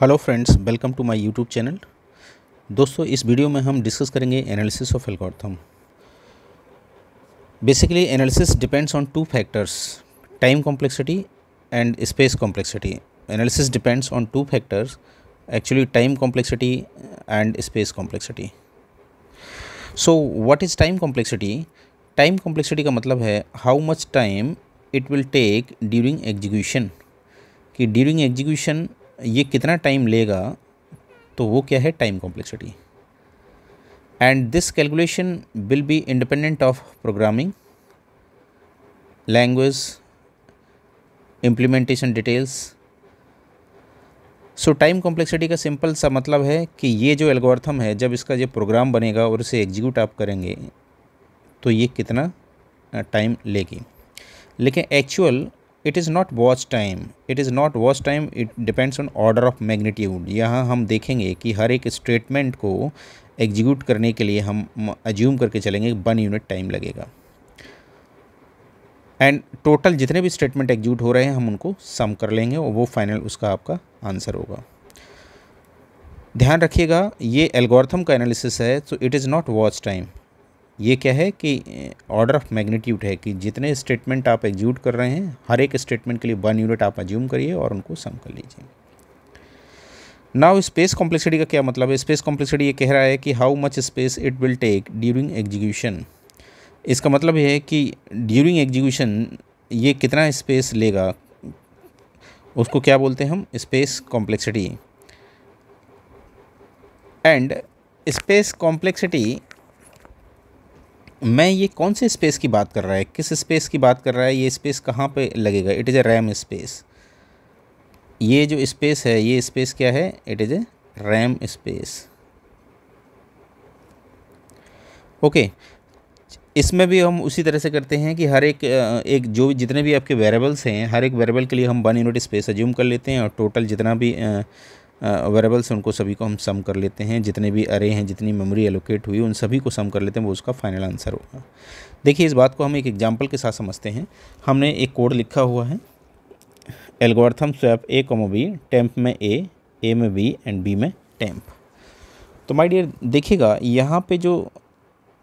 Hello friends welcome to my YouTube channel दोस्तों इस video में हम डिस्कस करेंगे analysis of algorithm basically analysis depends on two factors time complexity and space complexity analysis depends on two factors actually time complexity and space complexity so what is time complexity time complexity का मतलब है how much time it will take during execution कि during execution ये कितना time लेगा तो वो क्या है time complexity and this calculation will be independent of programming language implementation details so time complexity का सिंपल सा मतलब है कि ये जो एल्गोरिथम है जब इसका जो प्रोग्राम बनेगा और इसे एग्जीक्यूट आप करेंगे तो ये कितना टाइम लेगी लेकिन actual it is not watch time it is not watch time it depends on order of magnitude यहाँ हम देखेंगे कि हर एक स्टेटमेंट को एग्जीक्यूट करने के लिए हम अज्यूम करके चलेंगे वन यूनिट टाइम लगेगा एंड टोटल जितने भी स्टेटमेंट एग्जीक्यूट हो रहे हैं हम उनको सम कर लेंगे और वो फाइनल उसका आपका आंसर होगा ध्यान रखिएगा ये एल्गोरिथम का एनालिसिस है तो it is not watch time ये क्या है कि ऑर्डर ऑफ मैग्नीट्यूड है कि जितने स्टेटमेंट आप एग्जूट कर रहे हैं हर एक स्टेटमेंट के लिए वन यूनिट आप एज्यूम करिए और उनको सम कर लीजिए नाउ स्पेस कॉम्प्लेक्सिटी का क्या मतलब है स्पेस कॉम्प्लेक्सिटी ये कह रहा है कि how much space it will take during execution इसका मतलब है कि ड्यूरिंग एग्जीक्यूशन ये कितना स्पेस लेगा उसको क्या बोलते हैं हम space complexity and space complexity मैं ये कौन से स्पेस की बात कर रहा है किस स्पेस की बात कर रहा है ये स्पेस कहाँ पे लगेगा it is a RAM space ये जो स्पेस है ये स्पेस क्या है it is a RAM space okay इसमें भी हम उसी तरह से करते हैं कि हर एक एक जो जितने भी आपके वेरिएबल्स हैं हर एक वेरिएबल के लिए हम वन यूनिट स्पेस एज्यूम कर लेते हैं और टोटल जितना भी वेरेबल्स उनको सभी को हम सम कर लेते हैं जितने भी अरे हैं जितनी मेमोरी एलोकेट हुई उन सभी को सम कर लेते हैं वो उसका फाइनल आंसर होगा देखिए इस बात को हम एक एग्जाम्पल के साथ समझते हैं हमने एक कोड लिखा हुआ है algorithm swap A comma B temp में ए ए में बी एंड बी में टेम्प तो माय डियर देखिएगा यहाँ पे जो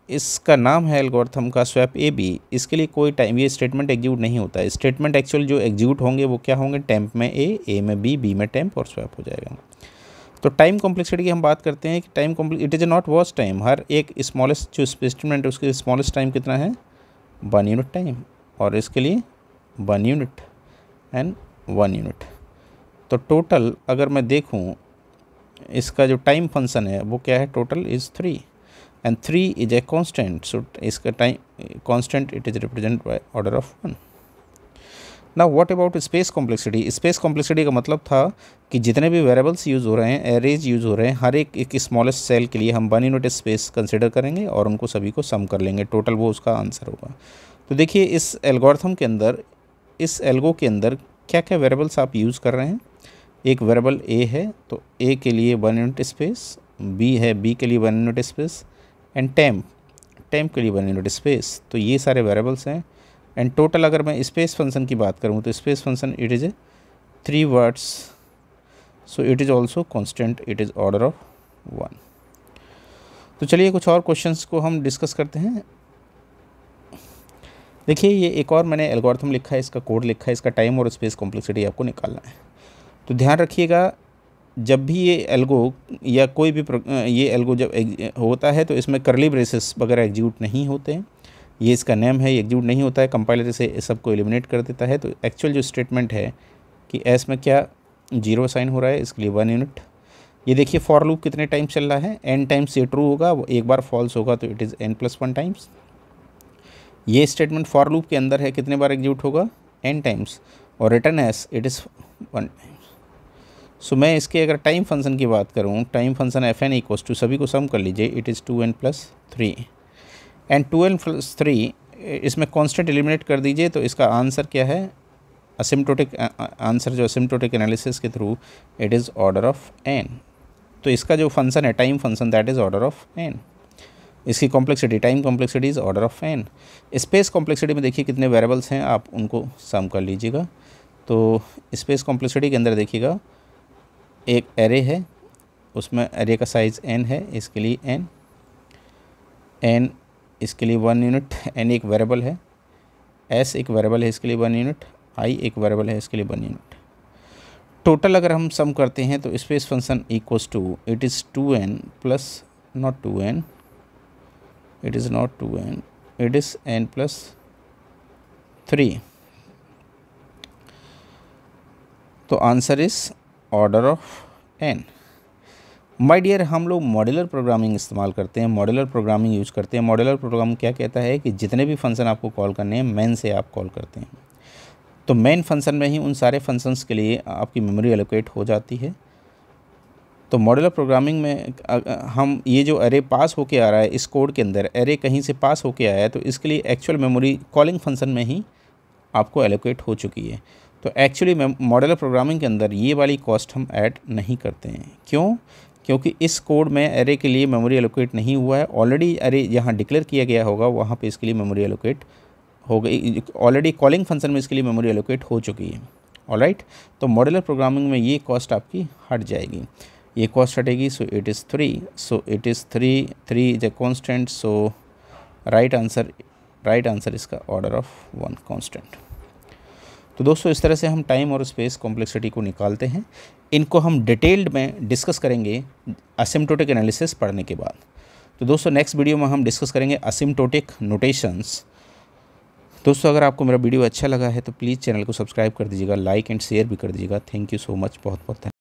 इसका नाम है एल्गोरथम का स्वैप ए बी इसके लिए कोई टाइम ये स्टेटमेंट एग्जीक्यूट नहीं होता है स्टेटमेंट एक्चुअल जो एग्जीक्यूट होंगे वो क्या होंगे टेम्प में ए ए में बी बी में टेम्प और स्वैप हो जाएगा तो टाइम कॉम्प्लेक्सिटी की हम बात करते हैं कि time complex it is not watch time हर एक स्मॉलेस्ट जो स्टेटमेंट है उसके स्मॉलेस्ट टाइम कितना है वन यूनिट टाइम और इसके लिए one unit and one unit तो टोटल अगर मैं देखूँ इसका जो टाइम फंक्शन है वो क्या है total is three and 3 is a constant so is a time constant it is represented by order of 1 ना what about space complexity space complexity का मतलब था कि जितने भी वेरिएबल्स यूज़ हो रहे हैं एरेज यूज़ हो रहे हैं हर एक एक स्मॉलेस्ट सेल के लिए हम वन यूनिट स्पेस कंसिडर करेंगे और उनको सभी को सम कर लेंगे टोटल वो उसका आंसर होगा तो देखिए इस एल्गोरिथम के अंदर इस एल्गो के अंदर क्या क्या वेरिएबल्स आप यूज़ कर रहे हैं एक वेरिएबल ए है तो ए के लिए वन यूनिट स्पेस बी है बी के लिए one unit space and temp temp के लिए वन यूनिट स्पेस तो ये सारे वेरेबल्स हैं एंड टोटल अगर मैं स्पेस फंक्शन की बात करूँ तो space function it is a three words so it is also constant it is order of one तो चलिए कुछ और क्वेश्चंस को हम डिस्कस करते हैं देखिए ये एक और मैंने एल्गोरिथम लिखा है इसका कोड लिखा है इसका टाइम और स्पेस कॉम्प्लेक्सिटी आपको निकालना है तो ध्यान रखिएगा जब भी ये एल्गो या कोई भी ये एल्गो जब होता है तो इसमें करली ब्रेसेस वगैरह एग्जीक्यूट नहीं होते हैं ये इसका नेम है ये एग्जीक्यूट नहीं होता है कंपाइलर इसे सबको एलिमिनेट कर देता है तो एक्चुअल जो स्टेटमेंट है कि एस में क्या जीरो साइन हो रहा है इसके लिए वन यूनिट ये देखिए फॉर लूप कितने टाइम चल रहा है एन टाइम्स ये ट्रू होगा एक बार फॉल्स होगा तो it is N plus one times ये स्टेटमेंट फॉर लूप के अंदर है कितने बार एग्जीक्यूट होगा एन टाइम्स और return S it is one time so मैं इसके अगर टाइम फंक्शन की बात करूँ time function F N equals to सभी को सम कर लीजिए it is two N plus three and two N plus three इसमें कॉन्स्टेंट एलिमिनेट कर दीजिए तो इसका आंसर क्या है असिमटोटिक आंसर जो असिमटोटिक एनालिसिस के through it is order of N तो इसका जो फंक्शन है time function that is order of N इसकी complexity time complexity is order of N space complexity में देखिए कितने वेरेबल्स हैं आप उनको सम कर लीजिएगा तो स्पेस कॉम्प्लेक्सिटी के अंदर देखिएगा एक एरे है उसमें एरे का साइज़ एन है इसके लिए एन एन इसके लिए वन यूनिट एन एक वेरेबल है एस एक वेरेबल है इसके लिए वन यूनिट आई एक वेरेबल है इसके लिए वन यूनिट टोटल अगर हम सम करते हैं तो space function equals to it is two N plus not two N it is not two N it is N plus three तो answer is order of N my dear हम लोग modular programming इस्तेमाल करते हैं modular programming use करते हैं modular programme क्या कहता है कि जितने भी फंक्शन आपको कॉल करने हैं मेन से आप कॉल करते हैं तो मेन फंक्शन में ही उन सारे फंक्शंस के लिए आपकी मेमोरी एलोकेट हो जाती है तो मॉडुलर प्रोग्रामिंग में हम ये जो एरे पास होके आ रहा है इस कोड के अंदर एरे कहीं से पास होके आया है तो इसके लिए एक्चुअल मेमोरी कॉलिंग फंक्शन में ही आपको एलोकेट हो चुकी है तो एक्चुअली मॉडल प्रोग्रामिंग के अंदर ये वाली कॉस्ट हम ऐड नहीं करते हैं क्यों क्योंकि इस कोड में एरे के लिए मेमोरी एलोकेट नहीं हुआ है ऑलरेडी एरे यहाँ डिक्लेयर किया गया होगा वहाँ पे इसके लिए मेमोरी एलोकेट हो गई ऑलरेडी कॉलिंग फंक्शन में इसके लिए मेमोरी एलोकेट हो चुकी है ऑलराइट right? तो मॉडलर प्रोग्रामिंग में ये कॉस्ट आपकी हट जाएगी ये कॉस्ट हटेगी so it is three so it is three three is a constant so right answer right answer इसका ऑर्डर ऑफ वन कॉन्स्टेंट तो दोस्तों इस तरह से हम टाइम और स्पेस कॉम्प्लेक्सिटी को निकालते हैं इनको हम डिटेल्ड में डिस्कस करेंगे असिमटोटिक एनालिसिस पढ़ने के बाद तो दोस्तों नेक्स्ट वीडियो में हम डिस्कस करेंगे असिमटोटिक नोटेशंस दोस्तों अगर आपको मेरा वीडियो अच्छा लगा है तो प्लीज़ चैनल को सब्सक्राइब कर दीजिएगा लाइक एंड शेयर भी कर दीजिएगा थैंक यू सो मच बहुत बहुत